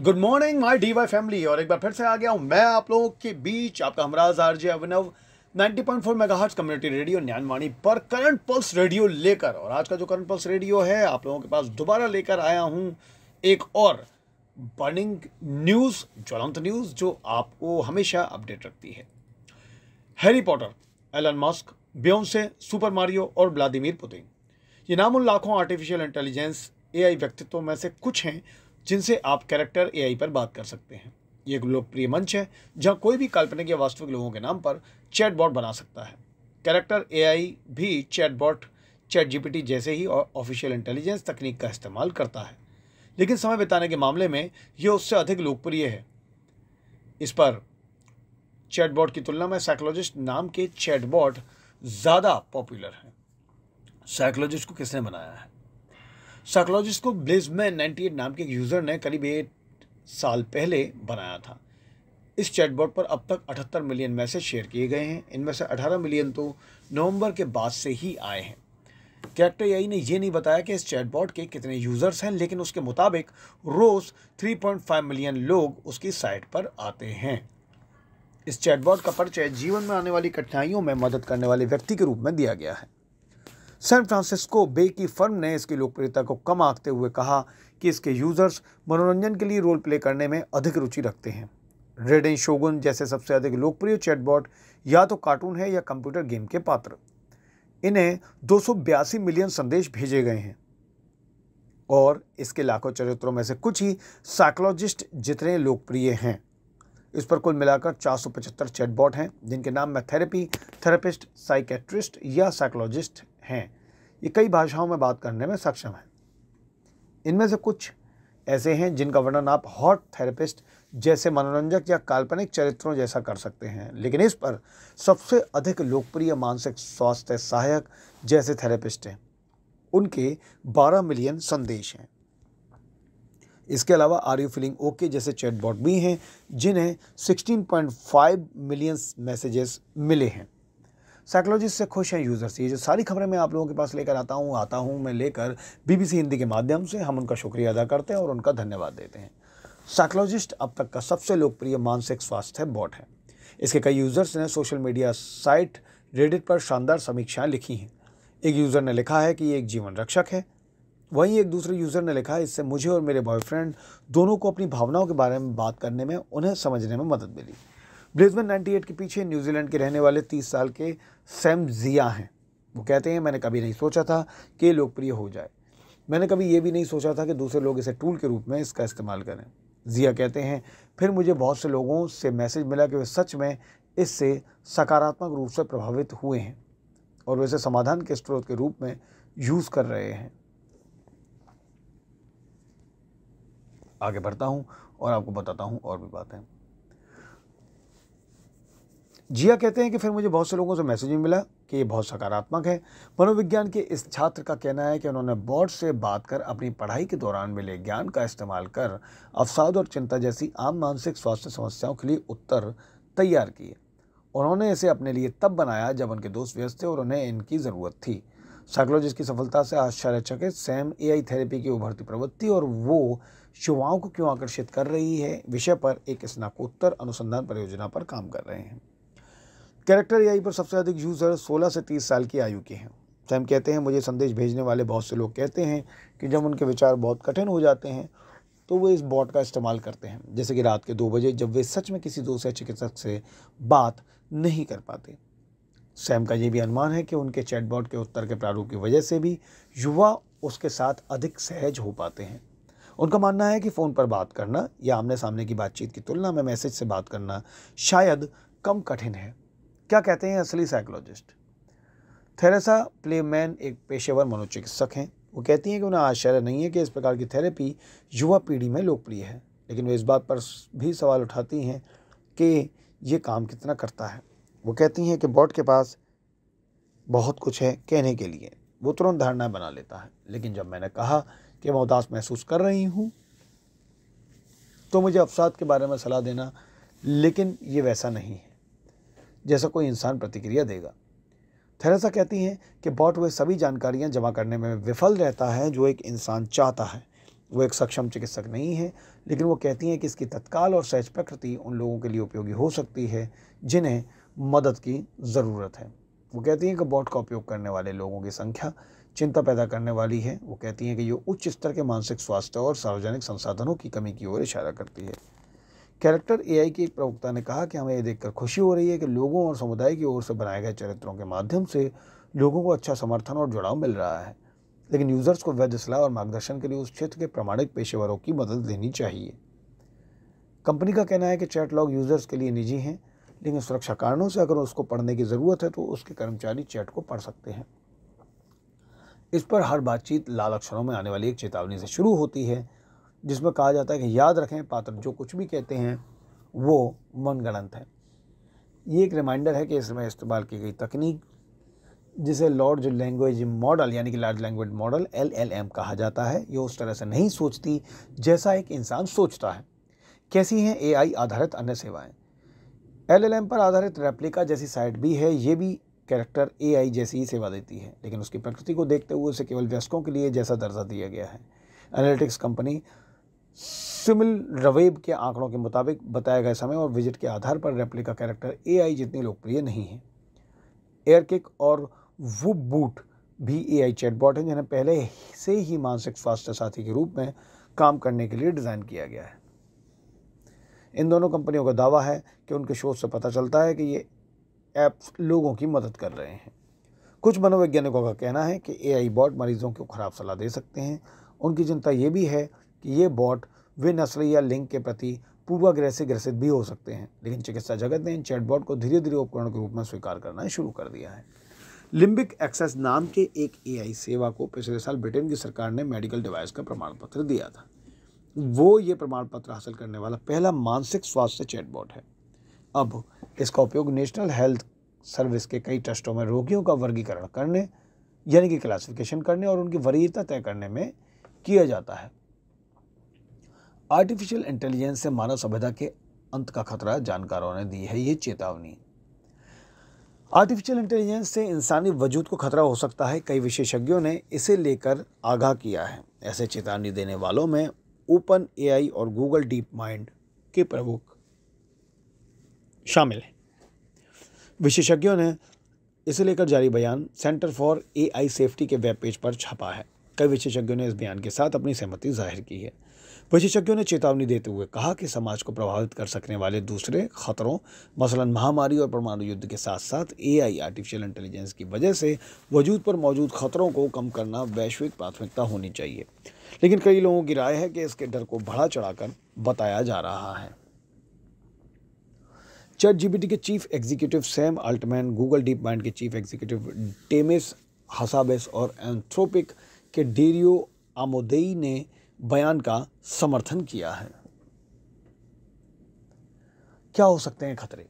good morning my DIY family और एक बार फिर से आ गया हूँ मैं आप लोगों के बीच आपका हमराज RJ Abhinav 90.4 point four mega community radio Gyanvani पर करंट पल्स रेडियो लेकर और आज का जो करंट पल्स रेडियो है आप लोगों के पास दोबारा लेकर आया हूँ एक और बर्निंग न्यूज़ ज्वलंत न्यूज़ जो आपको हमेशा अपडेट रखती है Harry Potter Elon Musk Beyonce Super Mario और व्लादिमिर पुतिन ये नाम उन लाखों आर्टिफिशियल इंटेलिजेंस एआई व्यक्तित्वों में से कुछ हैं जिनसे आप कैरेक्टर एआई पर बात कर सकते हैं ये एक लोकप्रिय मंच है जहां कोई भी काल्पनिक या वास्तविक लोगों के नाम पर चैटबॉट बना सकता है कैरेक्टर एआई भी चैटबॉट चैट जीपीटी जैसे ही और ऑफिशियल इंटेलिजेंस तकनीक का इस्तेमाल करता है लेकिन समय बिताने के मामले में यह उससे अधिक लोकप्रिय है इस पर चैटबॉट की तुलना में साइकोलॉजिस्ट नाम के चैटबॉट ज़्यादा पॉपुलर हैं साइकोलॉजिस्ट को किसने बनाया है साइकोलॉजिस्ट को ब्लेजमैन एट नाम के एक यूज़र ने करीब एक साल पहले बनाया था इस चैटबॉट पर अब तक 78 मिलियन मैसेज शेयर किए गए हैं इनमें से 18 मिलियन तो नवंबर के बाद से ही आए हैं कैरेक्टर यही ने ये नहीं बताया कि इस चैटबॉट के कितने यूज़र्स हैं लेकिन उसके मुताबिक रोज़ 3.5 मिलियन लोग उसकी साइट पर आते हैं इस चैटबॉट का परिचय जीवन में आने वाली कठिनाइयों में मदद करने वाले व्यक्ति के रूप में दिया गया है सैन फ्रांसिस्को बे की फर्म ने इसकी लोकप्रियता को कम आंकते हुए कहा कि इसके यूज़र्स मनोरंजन के लिए रोल प्ले करने में अधिक रुचि रखते हैं रेड एंड शोगुन जैसे सबसे अधिक लोकप्रिय चैटबॉट या तो कार्टून है या कंप्यूटर गेम के पात्र इन्हें दो मिलियन संदेश भेजे गए हैं और इसके लाखों चरित्रों में से कुछ ही साइकोलॉजिस्ट जितने लोकप्रिय हैं इस पर कुल मिलाकर 475 चैटबॉट हैं जिनके नाम में थेरेपी थेरेपिस्ट साइकेट्रिस्ट या साइकोलॉजिस्ट हैं ये कई भाषाओं में बात करने में सक्षम हैं इनमें से कुछ ऐसे हैं जिनका वर्णन आप हॉट थेरेपिस्ट जैसे मनोरंजक या काल्पनिक चरित्रों जैसा कर सकते हैं लेकिन इस पर सबसे अधिक लोकप्रिय मानसिक स्वास्थ्य सहायक जैसे थेरेपिस्ट हैं उनके 12 मिलियन संदेश हैं इसके अलावा आर यू फीलिंग ओके जैसे चैटबॉट भी हैं जिन्हें 16.5 मिलियन मैसेजेस मिले हैं साइकोलॉजिस्ट से खुश हैं यूज़र्स ये जो सारी खबरें मैं आप लोगों के पास लेकर आता हूँ आता हूँ मैं लेकर बीबीसी हिंदी के माध्यम से हम उनका शुक्रिया अदा करते हैं और उनका धन्यवाद देते हैं साइकोलॉजिस्ट अब तक का सबसे लोकप्रिय मानसिक स्वास्थ्य बॉट है इसके कई यूज़र्स ने सोशल मीडिया साइट रेडिट पर शानदार समीक्षाएँ लिखी हैं एक यूज़र ने लिखा है कि ये एक जीवन रक्षक है वहीं एक दूसरे यूज़र ने लिखा है इससे मुझे और मेरे बॉयफ्रेंड दोनों को अपनी भावनाओं के बारे में बात करने में उन्हें समझने में मदद मिली ब्रिस्बेन 98 के पीछे न्यूजीलैंड के रहने वाले 30 साल के सैम जिया हैं वो कहते हैं मैंने कभी नहीं सोचा था कि लोकप्रिय हो जाए मैंने कभी ये भी नहीं सोचा था कि दूसरे लोग इसे टूल के रूप में इसका इस्तेमाल करें जिया कहते हैं फिर मुझे बहुत से लोगों से मैसेज मिला कि वे सच में इससे सकारात्मक रूप से प्रभावित हुए हैं और वे इसे समाधान के स्रोत के रूप में यूज़ कर रहे हैं आगे बढ़ता हूँ और आपको बताता हूँ और भी बातें जिया कहते हैं कि फिर मुझे बहुत से लोगों से मैसेजिंग मिला कि ये बहुत सकारात्मक है मनोविज्ञान के इस छात्र का कहना है कि उन्होंने बोर्ड से बात कर अपनी पढ़ाई के दौरान मिले ज्ञान का इस्तेमाल कर अवसाद और चिंता जैसी आम मानसिक स्वास्थ्य समस्याओं के लिए उत्तर तैयार किए उन्होंने इसे अपने लिए तब बनाया जब उनके दोस्त व्यस्त थे और उन्हें इनकी ज़रूरत थी साइकोलॉजिस्ट की सफलता से आश्चर्यचकित सैम ए थेरेपी की उभरती प्रवृत्ति और वो युवाओं को क्यों आकर्षित कर रही है विषय पर एक स्नाकोत्तर अनुसंधान परियोजना पर काम कर रहे हैं कैरेक्टर यही पर सबसे अधिक यूज़र 16 से 30 साल की आयु के हैं सैम कहते हैं मुझे संदेश भेजने वाले बहुत से लोग कहते हैं कि जब उनके विचार बहुत कठिन हो जाते हैं तो वो इस बॉट का इस्तेमाल करते हैं जैसे कि रात के दो बजे जब वे सच में किसी दूसरे चिकित्सक से बात नहीं कर पाते सैम का ये भी अनुमान है कि उनके चैटबॉट के उत्तर के प्रारूप की वजह से भी युवा उसके साथ अधिक सहज हो पाते हैं उनका मानना है कि फ़ोन पर बात करना या आमने सामने की बातचीत की तुलना में मैसेज से बात करना शायद कम कठिन है क्या कहते हैं असली साइकोलॉजिस्ट थेरेसा प्लेमैन एक पेशेवर मनोचिकित्सक हैं वो कहती हैं कि उन्हें आश्चर्य नहीं है कि इस प्रकार की थेरेपी युवा पीढ़ी में लोकप्रिय है लेकिन वे इस बात पर भी सवाल उठाती हैं कि ये काम कितना करता है वो कहती हैं कि बॉट के पास बहुत कुछ है कहने के लिए वो तुरंत धारणा बना लेता है लेकिन जब मैंने कहा कि मैं उदास महसूस कर रही हूँ तो मुझे अफसाद के बारे में सलाह देना लेकिन ये वैसा नहीं है जैसा कोई इंसान प्रतिक्रिया देगा थेरेसा कहती हैं कि बॉट वह सभी जानकारियां जमा करने में विफल रहता है जो एक इंसान चाहता है वो एक सक्षम चिकित्सक नहीं है लेकिन वो कहती हैं कि इसकी तत्काल और सहज प्रकृति उन लोगों के लिए उपयोगी हो सकती है जिन्हें मदद की ज़रूरत है वो कहती हैं कि बॉट का उपयोग करने वाले लोगों की संख्या चिंता पैदा करने वाली है वो कहती हैं कि ये उच्च स्तर के मानसिक स्वास्थ्य और सार्वजनिक संसाधनों की कमी की ओर इशारा करती है कैरेक्टर एआई के एक प्रवक्ता ने कहा कि हमें यह देखकर खुशी हो रही है कि लोगों और समुदाय की ओर से बनाए गए चरित्रों के माध्यम से लोगों को अच्छा समर्थन और जुड़ाव मिल रहा है लेकिन यूज़र्स को वैध सलाह और मार्गदर्शन के लिए उस क्षेत्र के प्रमाणिक पेशेवरों की मदद लेनी चाहिए कंपनी का कहना है कि चैट लॉग यूज़र्स के लिए निजी हैं लेकिन सुरक्षा कारणों से अगर उसको पढ़ने की ज़रूरत है तो उसके कर्मचारी चैट को पढ़ सकते हैं इस पर हर बातचीत लाल अक्षरों में आने वाली एक चेतावनी से शुरू होती है जिसमें कहा जाता है कि याद रखें पात्र जो कुछ भी कहते हैं वो मनगणंत है ये एक रिमाइंडर है कि इसमें इस्तेमाल की गई तकनीक जिसे लॉर्ज लैंग्वेज मॉडल यानी कि large language model L L M कहा जाता है ये उस तरह से नहीं सोचती जैसा एक इंसान सोचता है कैसी हैं ए आई आधारित अन्य सेवाएँ एल एल एम पर आधारित रेप्लिका जैसी साइट भी है ये भी कैरेक्टर ए आई जैसी ही सेवा देती है लेकिन उसकी प्रकृति को देखते हुए उसे केवल व्यस्कों के लिए जैसा दर्जा दिया गया है एनालिटिक्स कंपनी सिमिल रवेब के आंकड़ों के मुताबिक बताए गए समय और विजिट के आधार पर रेप्लिका कैरेक्टर आई जितनी लोकप्रिय नहीं है एयरकिक और वो बूट भी चैट चैटबॉट हैं जिन्हें पहले से ही मानसिक स्वास्थ्य साथी के रूप में काम करने के लिए डिज़ाइन किया गया है इन दोनों कंपनियों का दावा है कि उनके शोध से पता चलता है कि ये ऐप्स लोगों की मदद कर रहे हैं कुछ मनोवैज्ञानिकों का कहना है कि ए आई बॉट मरीजों को खराब सलाह दे सकते हैं उनकी चिंता ये भी है कि ये बॉट वे नस्ल या लिंग के प्रति पूर्वाग्रह से ग्रसित भी हो सकते हैं लेकिन चिकित्सा जगत ने इन चैटबॉट को धीरे धीरे उपकरण के रूप में स्वीकार करना शुरू कर दिया है लिम्बिक एक्सेस नाम के एक एआई सेवा को पिछले साल ब्रिटेन की सरकार ने मेडिकल डिवाइस का प्रमाण पत्र दिया था वो ये प्रमाण पत्र हासिल करने वाला पहला मानसिक स्वास्थ्य चैटबॉट है अब इसका उपयोग नेशनल हेल्थ सर्विस के कई ट्रस्टों में रोगियों का वर्गीकरण करने यानी कि क्लासिफिकेशन करने और उनकी वरीयता तय करने में किया जाता है आर्टिफिशियल इंटेलिजेंस से मानव सभ्यता के अंत का खतरा जानकारों ने दी है ये चेतावनी आर्टिफिशियल इंटेलिजेंस से इंसानी वजूद को खतरा हो सकता है कई विशेषज्ञों ने इसे लेकर आगाह किया है ऐसे चेतावनी देने वालों में ओपन एआई और गूगल डीप माइंड के प्रमुख शामिल हैं विशेषज्ञों ने इसे लेकर जारी बयान सेंटर फॉर एआई सेफ्टी के वेब पेज पर छपा है कई विशेषज्ञों ने इस बयान के साथ अपनी सहमति जाहिर की है विशेषज्ञों ने चेतावनी देते हुए कहा कि समाज को प्रभावित कर सकने वाले दूसरे खतरों मसलन महामारी और परमाणु युद्ध के साथ साथ एआई आर्टिफिशियल इंटेलिजेंस की वजह से वजूद पर मौजूद खतरों को कम करना वैश्विक प्राथमिकता होनी चाहिए लेकिन कई लोगों की राय है कि इसके डर को बढ़ा चढ़ाकर बताया जा रहा है चैट जीबीटी के chief executive Sam Altman Google DeepMind के चीफ एग्जीक्यूटिव टेमिस हसाबेस और एंथ्रोपिक के डेरियो आमोदेई ने बयान का समर्थन किया है क्या हो सकते हैं खतरे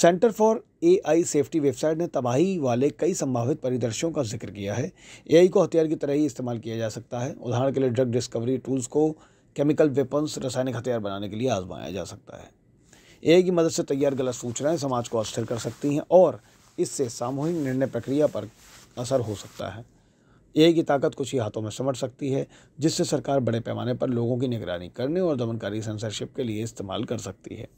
Center for AI Safety website ने तबाही वाले कई संभावित परिदृश्यों का जिक्र किया है एआई को हथियार की तरह ही इस्तेमाल किया जा सकता है उदाहरण के लिए ड्रग डिस्कवरी टूल्स को केमिकल वेपन्स रासायनिक हथियार बनाने के लिए आजमाया जा सकता है एआई की मदद से तैयार गलत सूचनाएं समाज को अस्थिर कर सकती हैं और इससे सामूहिक निर्णय प्रक्रिया पर असर हो सकता है ए की ताकत कुछ ही हाथों में समट सकती है जिससे सरकार बड़े पैमाने पर लोगों की निगरानी करने और दमनकारी सेंसरशिप के लिए इस्तेमाल कर सकती है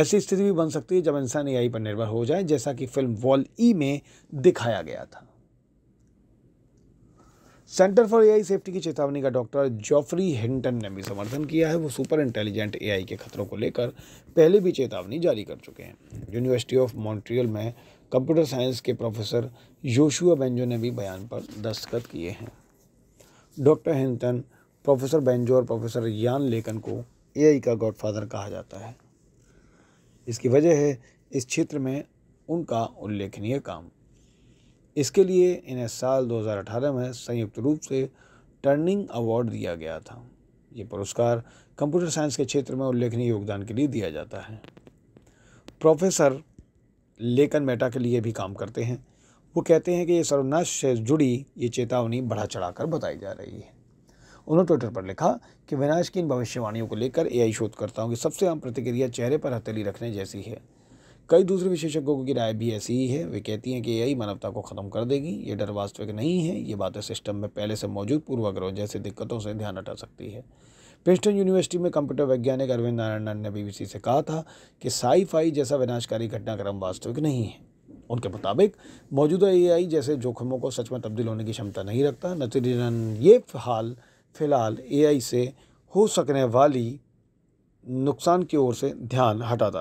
ऐसी स्थिति भी बन सकती है जब इंसान ए पर निर्भर हो जाए जैसा कि फिल्म वॉल ई में दिखाया गया था सेंटर फॉर एआई सेफ्टी की चेतावनी का डॉक्टर जॉफरी हिंटन ने भी समर्थन किया है वो सुपर इंटेलिजेंट एआई के खतरों को लेकर पहले भी चेतावनी जारी कर चुके हैं यूनिवर्सिटी ऑफ मॉन्ट्रियल में कंप्यूटर साइंस के प्रोफेसर जोशुआ बेंजो ने भी बयान पर दस्तखत किए हैं डॉक्टर हिंटन प्रोफेसर बेंजो और प्रोफेसर यान लेखन को एआई का गॉडफादर कहा जाता है इसकी वजह है इस क्षेत्र में उनका उल्लेखनीय काम इसके लिए इन्हें साल 2018 में संयुक्त रूप से टर्निंग अवार्ड दिया गया था ये पुरस्कार कंप्यूटर साइंस के क्षेत्र में उल्लेखनीय योगदान के लिए दिया जाता है प्रोफेसर लेकिन मेटा के लिए भी काम करते हैं वो कहते हैं कि ये सर्वनाश से जुड़ी ये चेतावनी बढ़ा चढ़ाकर बताई जा रही है उन्होंने ट्विटर पर लिखा कि विनाश की इन भविष्यवाणियों को लेकर ए आई शोधकर्ताओं की सबसे आम प्रतिक्रिया चेहरे पर हथेली रखने जैसी है कई दूसरे विशेषज्ञों की राय भी ऐसी ही है वे कहती हैं कि ए मानवता को ख़त्म कर देगी ये डर वास्तविक नहीं है ये बातें सिस्टम में पहले से मौजूद पूर्वाग्रहों जैसी दिक्कतों से ध्यान हटा सकती है प्रिंसटन यूनिवर्सिटी में कंप्यूटर वैज्ञानिक अरविंद नारायण ने बीबीसी से कहा था कि साईफाई जैसा विनाशकारी घटनाक्रम वास्तविक नहीं है उनके मुताबिक मौजूदा एआई जैसे जोखिमों को सच में तब्दील होने की क्षमता नहीं रखता नतीजन ये हाल फिलहाल एआई से हो सकने वाली नुकसान की ओर से ध्यान हटाता